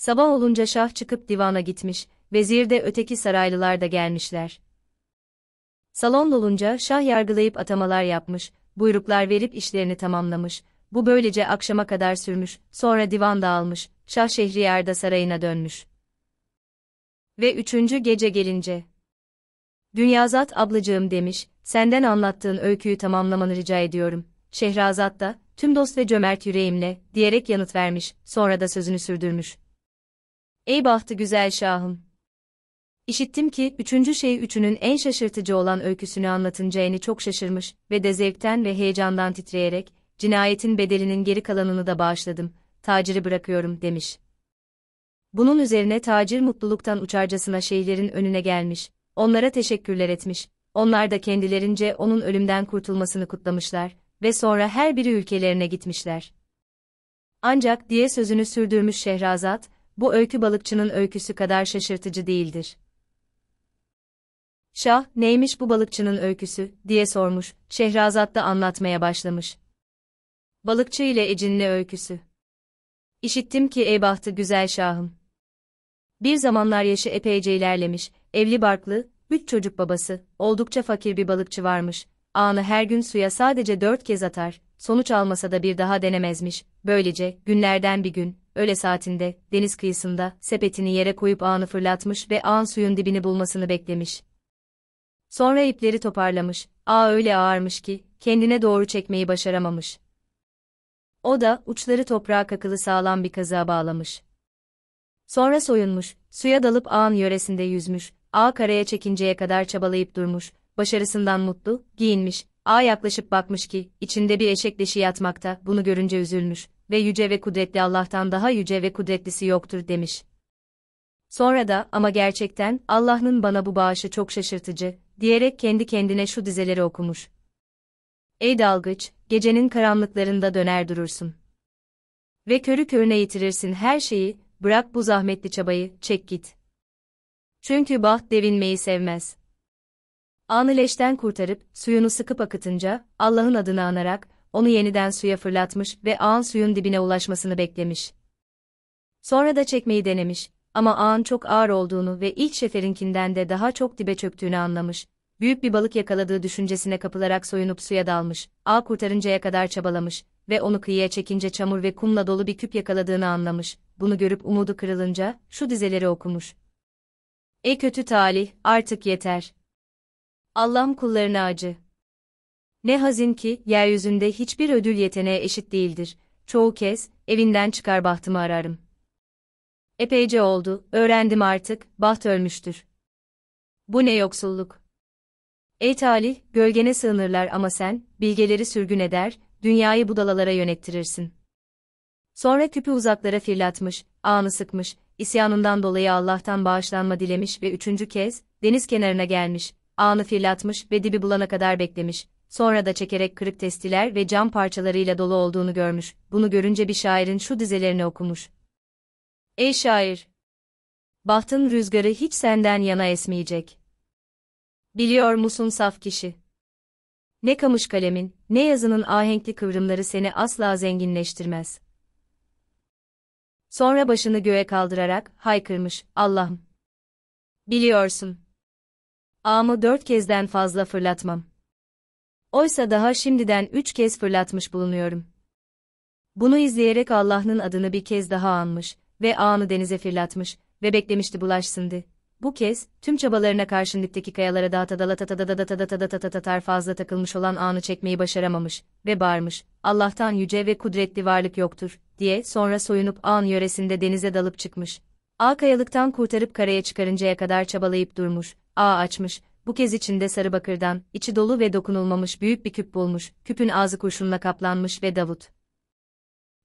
Sabah olunca şah çıkıp divana gitmiş, vezir de öteki saraylılar da gelmişler. Salon dolunca şah yargılayıp atamalar yapmış, buyruklar verip işlerini tamamlamış, bu böylece akşama kadar sürmüş, sonra divan dağılmış, şah şehriyarda sarayına dönmüş. Ve üçüncü gece gelince, Dünyazat ablacığım demiş, senden anlattığın öyküyü tamamlamanı rica ediyorum. Şehrazat da, tüm dost ve cömert yüreğimle, diyerek yanıt vermiş, sonra da sözünü sürdürmüş. Ey bahtı güzel şahım! İşittim ki, üçüncü şey üçünün en şaşırtıcı olan öyküsünü anlatınca eni çok şaşırmış ve de zevkten ve heyecandan titreyerek, cinayetin bedelinin geri kalanını da bağışladım, taciri bırakıyorum demiş. Bunun üzerine tacir mutluluktan uçarcasına şeyhlerin önüne gelmiş, onlara teşekkürler etmiş, onlar da kendilerince onun ölümden kurtulmasını kutlamışlar ve sonra her biri ülkelerine gitmişler. Ancak diye sözünü sürdürmüş Şehrazat, bu öykü balıkçının öyküsü kadar şaşırtıcı değildir. Şah, neymiş bu balıkçının öyküsü, diye sormuş, Şehrazat da anlatmaya başlamış. Balıkçı ile Ecinli Öyküsü İşittim ki ey bahtı güzel şahım. Bir zamanlar yaşı epeyce ilerlemiş, evli barklı, üç çocuk babası, oldukça fakir bir balıkçı varmış, ağını her gün suya sadece dört kez atar, sonuç almasa da bir daha denemezmiş, böylece, günlerden bir gün, öğle saatinde, deniz kıyısında, sepetini yere koyup ağını fırlatmış ve ağın suyun dibini bulmasını beklemiş. Sonra ipleri toparlamış, ağ öyle ağarmış ki, kendine doğru çekmeyi başaramamış. O da, uçları toprağa kakılı sağlam bir kazığa bağlamış. Sonra soyunmuş, suya dalıp ağın yöresinde yüzmüş, ağ karaya çekinceye kadar çabalayıp durmuş, başarısından mutlu, giyinmiş, A yaklaşıp bakmış ki, içinde bir eşek dişi yatmakta, bunu görünce üzülmüş ve yüce ve kudretli Allah'tan daha yüce ve kudretlisi yoktur demiş. Sonra da ama gerçekten Allah'ın bana bu bağışı çok şaşırtıcı, diyerek kendi kendine şu dizeleri okumuş. Ey dalgıç, gecenin karanlıklarında döner durursun. Ve körü körüne yitirirsin her şeyi, bırak bu zahmetli çabayı, çek git. Çünkü baht devinmeyi sevmez. Anı leşten kurtarıp, suyunu sıkıp akıtınca, Allah'ın adını anarak, onu yeniden suya fırlatmış ve ağın suyun dibine ulaşmasını beklemiş. Sonra da çekmeyi denemiş, ama ağın çok ağır olduğunu ve ilk şeferinkinden de daha çok dibe çöktüğünü anlamış. Büyük bir balık yakaladığı düşüncesine kapılarak soyunup suya dalmış, ağ kurtarıncaya kadar çabalamış ve onu kıyıya çekince çamur ve kumla dolu bir küp yakaladığını anlamış. Bunu görüp umudu kırılınca şu dizeleri okumuş. Ey kötü talih, artık yeter. Allah'ım kullarına acı. Ne hazin ki, yeryüzünde hiçbir ödül yeteneğe eşit değildir. Çoğu kez, evinden çıkar bahtımı ararım. Epeyce oldu, öğrendim artık, baht ölmüştür. Bu ne yoksulluk. Ey talih, gölgene sığınırlar ama sen, bilgeleri sürgün eder, dünyayı budalalara yönettirirsin. Sonra küpü uzaklara firlatmış, ağını sıkmış, isyanından dolayı Allah'tan bağışlanma dilemiş ve üçüncü kez, deniz kenarına gelmiş, ağını firlatmış ve dibi bulana kadar beklemiş, sonra da çekerek kırık testiler ve cam parçalarıyla dolu olduğunu görmüş, bunu görünce bir şairin şu dizelerini okumuş. Ey şair! Bahtın rüzgarı hiç senden yana esmeyecek. Biliyor musun saf kişi? Ne kamış kalemin, ne yazının ahenkli kıvrımları seni asla zenginleştirmez. Sonra başını göğe kaldırarak haykırmış, Allah'ım! Biliyorsun. Ağımı dört kezden fazla fırlatmam. Oysa daha şimdiden üç kez fırlatmış bulunuyorum. Bunu izleyerek Allah'ın adını bir kez daha anmış ve ağını denize fırlatmış ve beklemişti bulaşsın di. Bu kez, tüm çabalarına karşın dipteki kayalara daha tadalatadadadatadadadatadatatar fazla takılmış olan ağını çekmeyi başaramamış ve bağırmış, Allah'tan yüce ve kudretli varlık yoktur, diye sonra soyunup ağın yöresinde denize dalıp çıkmış. Ağ kayalıktan kurtarıp karaya çıkarıncaya kadar çabalayıp durmuş ağ açmış, bu kez içinde sarı bakırdan, içi dolu ve dokunulmamış büyük bir küp bulmuş, küpün ağzı kurşunla kaplanmış ve Davut.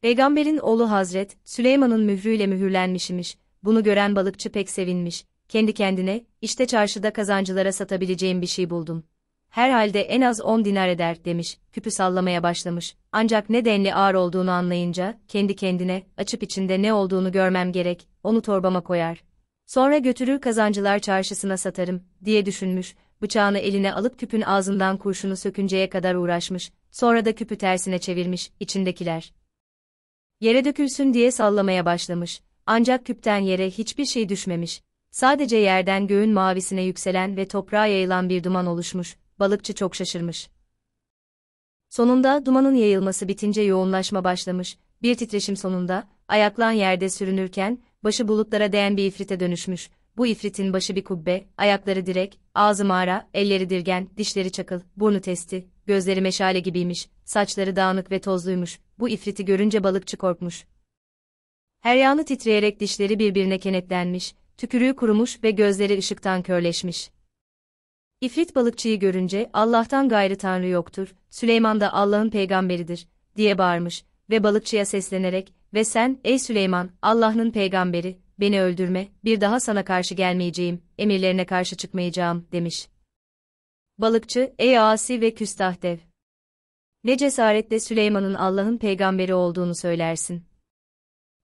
Peygamberin oğlu Hazret, Süleyman'ın mührüyle mühürlenmiş imiş, bunu gören balıkçı pek sevinmiş, kendi kendine, işte çarşıda kazancılara satabileceğim bir şey buldum. Herhalde en az on dinar eder demiş, küpü sallamaya başlamış, ancak ne denli ağır olduğunu anlayınca, kendi kendine, açıp içinde ne olduğunu görmem gerek, onu torbama koyar, Sonra götürür kazancılar çarşısına satarım, diye düşünmüş, bıçağını eline alıp küpün ağzından kurşunu sökünceye kadar uğraşmış, sonra da küpü tersine çevirmiş, içindekiler. Yere dökülsün diye sallamaya başlamış, ancak küpten yere hiçbir şey düşmemiş, sadece yerden göğün mavisine yükselen ve toprağa yayılan bir duman oluşmuş, balıkçı çok şaşırmış. Sonunda dumanın yayılması bitince yoğunlaşma başlamış, bir titreşim sonunda, ayaklan yerde sürünürken, başı bulutlara değen bir ifrite dönüşmüş, bu ifritin başı bir kubbe, ayakları direk, ağzı mağara, elleri dirgen, dişleri çakıl, burnu testi, gözleri meşale gibiymiş, saçları dağınık ve tozluymuş, bu ifriti görünce balıkçı korkmuş. Her yanı titreyerek dişleri birbirine kenetlenmiş, tükürüğü kurumuş ve gözleri ışıktan körleşmiş. İfrit balıkçıyı görünce Allah'tan gayrı tanrı yoktur, Süleyman da Allah'ın peygamberidir, diye bağırmış ve balıkçıya seslenerek, ve sen, ey Süleyman, Allah'ın peygamberi, beni öldürme, bir daha sana karşı gelmeyeceğim, emirlerine karşı çıkmayacağım, demiş. Balıkçı, ey asi ve küstah dev! Ne cesaretle Süleyman'ın Allah'ın peygamberi olduğunu söylersin.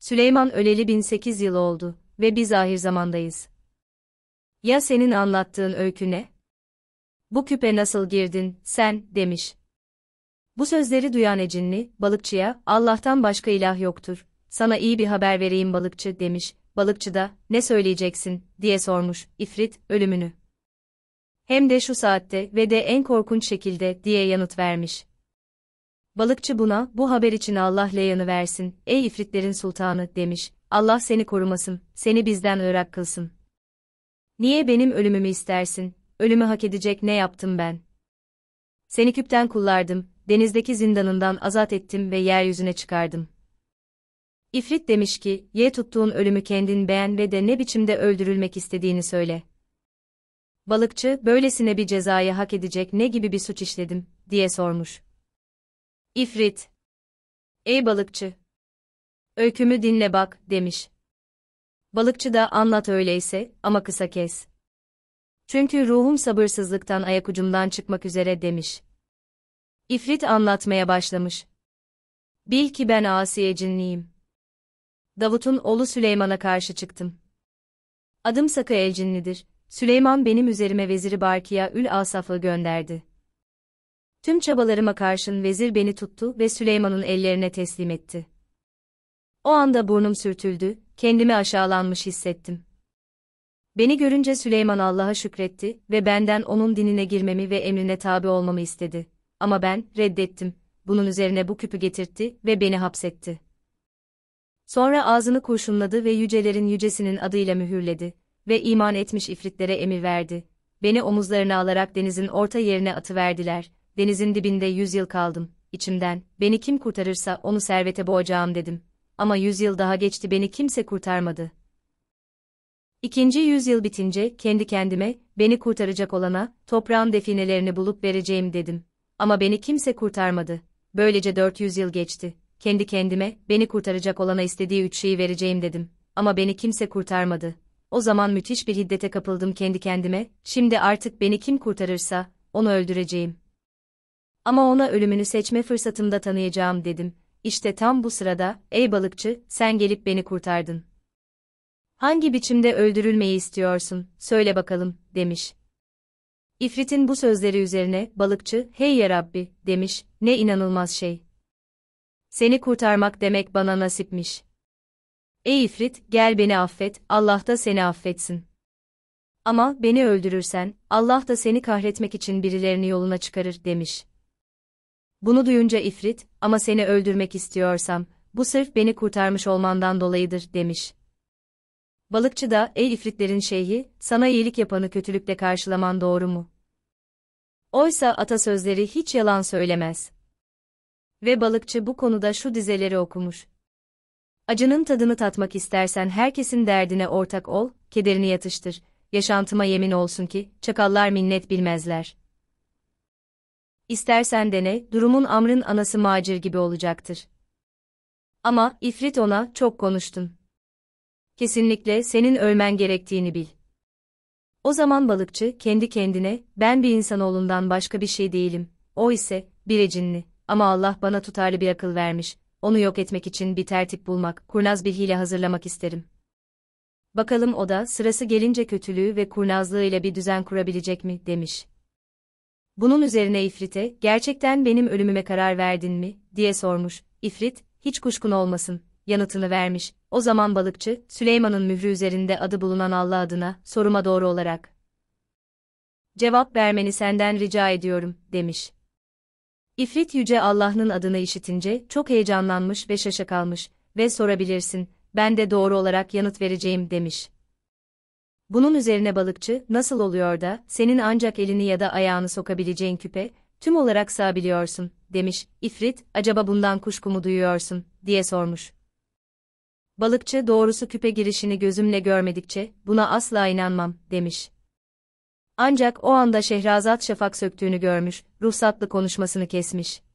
Süleyman öleli 1008 yıl oldu ve biz ahir zamandayız. Ya senin anlattığın öykü ne? Bu küpe nasıl girdin, sen, demiş. Bu sözleri duyan ecinli, balıkçıya, Allah'tan başka ilah yoktur, sana iyi bir haber vereyim balıkçı demiş, balıkçı da, ne söyleyeceksin, diye sormuş, ifrit, ölümünü. Hem de şu saatte ve de en korkunç şekilde, diye yanıt vermiş. Balıkçı buna, bu haber için Allah leyanı versin, ey ifritlerin sultanı, demiş, Allah seni korumasın, seni bizden ırak kılsın. Niye benim ölümümü istersin, ölümü hak edecek ne yaptım ben? Seni küpten kullardım, denizdeki zindanından azat ettim ve yeryüzüne çıkardım. İfrit demiş ki, ye tuttuğun ölümü kendin beğen ve de ne biçimde öldürülmek istediğini söyle. Balıkçı, böylesine bir cezayı hak edecek ne gibi bir suç işledim, diye sormuş. İfrit. Ey balıkçı! Öykümü dinle bak, demiş. Balıkçı da anlat öyleyse, ama kısa kes. Çünkü ruhum sabırsızlıktan ayak ucumdan çıkmak üzere, demiş. İfrit anlatmaya başlamış. Bil ki ben Asiye cinliyim. Davut'un oğlu Süleyman'a karşı çıktım. Adım Saka el Süleyman benim üzerime veziri Barkiya Ül Asaf'ı gönderdi. Tüm çabalarıma karşın vezir beni tuttu ve Süleyman'ın ellerine teslim etti. O anda burnum sürtüldü, kendimi aşağılanmış hissettim. Beni görünce Süleyman Allah'a şükretti ve benden onun dinine girmemi ve emrine tabi olmamı istedi. Ama ben reddettim. Bunun üzerine bu küpü getirtti ve beni hapsetti. Sonra ağzını kurşunladı ve yücelerin yücesinin adıyla mühürledi ve iman etmiş ifritlere emir verdi. Beni omuzlarına alarak denizin orta yerine atıverdiler. Denizin dibinde yüz yıl kaldım. İçimden, beni kim kurtarırsa onu servete boğacağım dedim. Ama yüz yıl daha geçti beni kimse kurtarmadı. İkinci yüzyıl bitince kendi kendime, beni kurtaracak olana, toprağın definelerini bulup vereceğim dedim. Ama beni kimse kurtarmadı. Böylece 400 yıl geçti. Kendi kendime, beni kurtaracak olana istediği üç şeyi vereceğim dedim. Ama beni kimse kurtarmadı. O zaman müthiş bir hiddete kapıldım kendi kendime, şimdi artık beni kim kurtarırsa, onu öldüreceğim. Ama ona ölümünü seçme fırsatımda tanıyacağım dedim. İşte tam bu sırada, ey balıkçı, sen gelip beni kurtardın. Hangi biçimde öldürülmeyi istiyorsun, söyle bakalım, demiş. İfrit'in bu sözleri üzerine balıkçı, hey ya Rabbi, demiş, ne inanılmaz şey. Seni kurtarmak demek bana nasipmiş. Ey İfrit, gel beni affet, Allah da seni affetsin. Ama beni öldürürsen, Allah da seni kahretmek için birilerini yoluna çıkarır, demiş. Bunu duyunca İfrit, ama seni öldürmek istiyorsam, bu sırf beni kurtarmış olmandan dolayıdır, demiş. Balıkçı da, ey ifritlerin şeyhi, sana iyilik yapanı kötülükle karşılaman doğru mu? Oysa atasözleri hiç yalan söylemez. Ve balıkçı bu konuda şu dizeleri okumuş. Acının tadını tatmak istersen herkesin derdine ortak ol, kederini yatıştır. Yaşantıma yemin olsun ki, çakallar minnet bilmezler. İstersen dene, durumun amrın anası macir gibi olacaktır. Ama, ifrit ona, çok konuştun kesinlikle senin ölmen gerektiğini bil. O zaman balıkçı kendi kendine, ben bir insanoğlundan başka bir şey değilim, o ise, bir ecinli, ama Allah bana tutarlı bir akıl vermiş, onu yok etmek için bir tertip bulmak, kurnaz bir hile hazırlamak isterim. Bakalım o da sırası gelince kötülüğü ve kurnazlığıyla bir düzen kurabilecek mi, demiş. Bunun üzerine ifrite, gerçekten benim ölümüme karar verdin mi, diye sormuş, Ifrit, hiç kuşkun olmasın, yanıtını vermiş, o zaman balıkçı, Süleyman'ın mührü üzerinde adı bulunan Allah adına, soruma doğru olarak. Cevap vermeni senden rica ediyorum, demiş. İfrit Yüce Allah'ın adını işitince çok heyecanlanmış ve şaşakalmış ve sorabilirsin, ben de doğru olarak yanıt vereceğim, demiş. Bunun üzerine balıkçı, nasıl oluyor da, senin ancak elini ya da ayağını sokabileceğin küpe, tüm olarak sığabiliyorsun, demiş. İfrit, acaba bundan kuşku mu duyuyorsun, diye sormuş balıkçı doğrusu küpe girişini gözümle görmedikçe buna asla inanmam, demiş. Ancak o anda Şehrazat şafak söktüğünü görmüş, ruhsatlı konuşmasını kesmiş.